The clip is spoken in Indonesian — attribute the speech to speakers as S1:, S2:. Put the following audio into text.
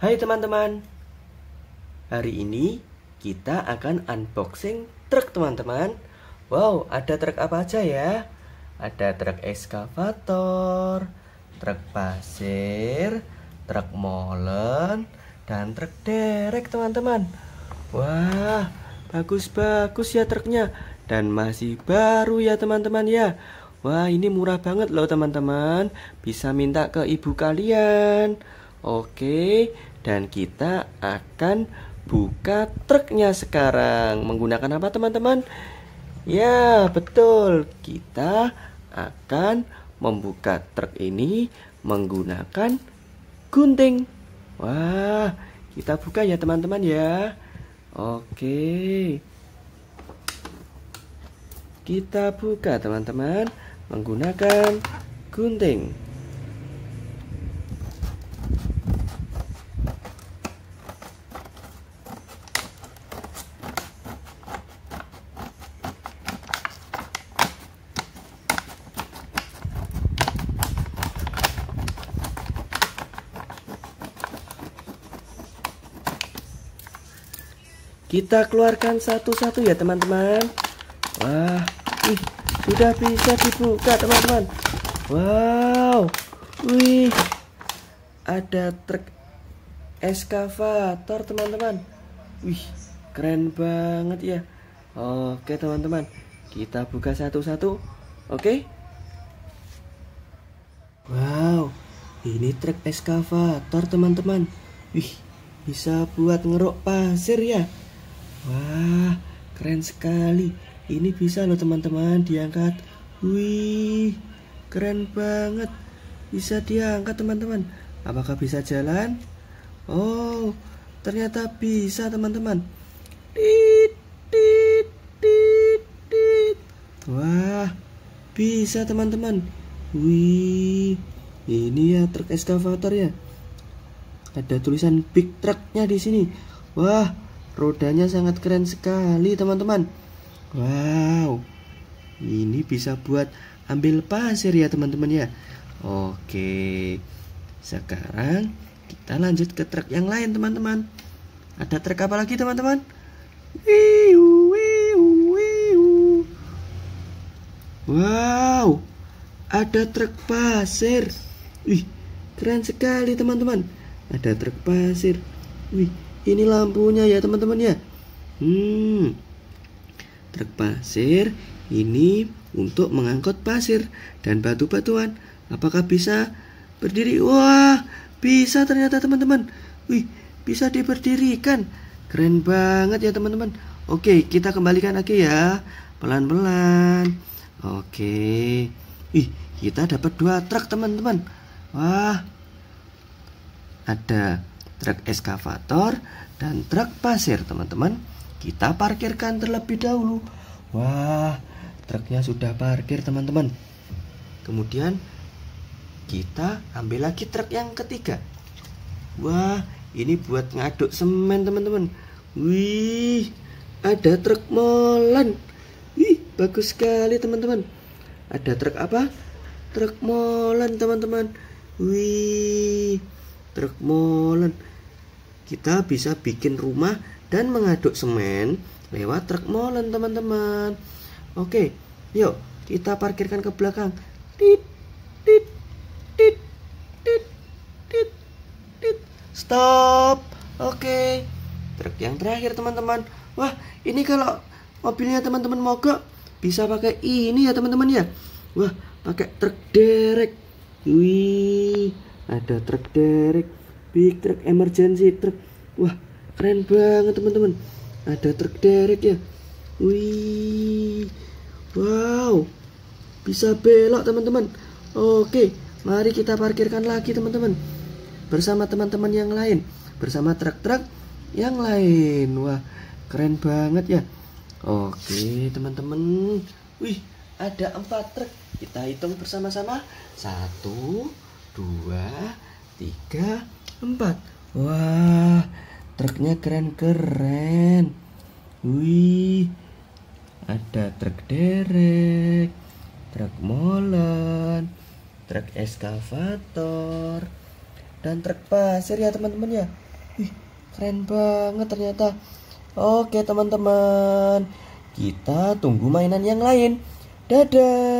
S1: Hai teman-teman, hari ini kita akan unboxing truk teman-teman Wow, ada truk apa aja ya? Ada truk eskavator truk pasir, truk molen, dan truk derek teman-teman Wah, bagus-bagus ya truknya Dan masih baru ya teman-teman ya Wah, ini murah banget loh teman-teman Bisa minta ke ibu kalian Oke, dan kita akan buka truknya sekarang menggunakan apa teman-teman? Ya, betul. Kita akan membuka truk ini menggunakan gunting. Wah, kita buka ya teman-teman ya. Oke. Kita buka teman-teman menggunakan gunting. Kita keluarkan satu-satu ya teman-teman Wah Ih Sudah bisa dibuka teman-teman Wow Wih Ada truk Eskavator teman-teman Wih Keren banget ya Oke teman-teman Kita buka satu-satu Oke Wow Ini truk eskavator teman-teman Wih Bisa buat ngerok pasir ya Wah, keren sekali. Ini bisa loh teman-teman diangkat. Wih, keren banget. Bisa diangkat teman-teman. Apakah bisa jalan? Oh, ternyata bisa teman-teman. Tit, Wah, bisa teman-teman. Wih, ini ya truk eskavator ya. Ada tulisan big trucknya di sini. Wah, Rodanya sangat keren sekali teman-teman Wow Ini bisa buat ambil pasir ya teman-teman ya Oke Sekarang kita lanjut ke truk yang lain teman-teman Ada truk apa lagi teman-teman? Wow Ada truk pasir Wih, keren sekali teman-teman Ada truk pasir Wih, ini lampunya ya teman-teman ya. Hmm. Truk pasir ini untuk mengangkut pasir dan batu-batuan. Apakah bisa berdiri? Wah, bisa ternyata teman-teman. Wih, bisa diberdirikan. Keren banget ya teman-teman. Oke, kita kembalikan lagi ya. Pelan-pelan. Oke. wih kita dapat dua truk teman-teman. Wah. Ada truk eskavator, dan truk pasir, teman-teman. Kita parkirkan terlebih dahulu. Wah, truknya sudah parkir, teman-teman. Kemudian kita ambil lagi truk yang ketiga. Wah, ini buat ngaduk semen, teman-teman. Wih, ada truk molen. Wih, bagus sekali, teman-teman. Ada truk apa? Truk molen, teman-teman. Wih, truk molen kita bisa bikin rumah dan mengaduk semen lewat truk molen teman-teman oke yuk kita parkirkan ke belakang tit tit tit tit tit tit stop oke truk yang terakhir teman-teman wah ini kalau mobilnya teman-teman mogok bisa pakai ini ya teman-teman ya wah pakai truk derek wih ada truk derek big truck emergency truck wah keren banget teman-teman ada truk derek ya wih wow bisa belok teman-teman oke mari kita parkirkan lagi teman-teman bersama teman-teman yang lain bersama truk-truk yang lain wah keren banget ya oke teman-teman wih ada empat truk kita hitung bersama-sama satu dua tiga, empat. Wah, truknya keren-keren. Wih, ada truk derek, truk molen, truk eskavator, dan truk pasir ya teman-teman ya. Wih, keren banget ternyata. Oke teman-teman, kita tunggu mainan yang lain. Dadah.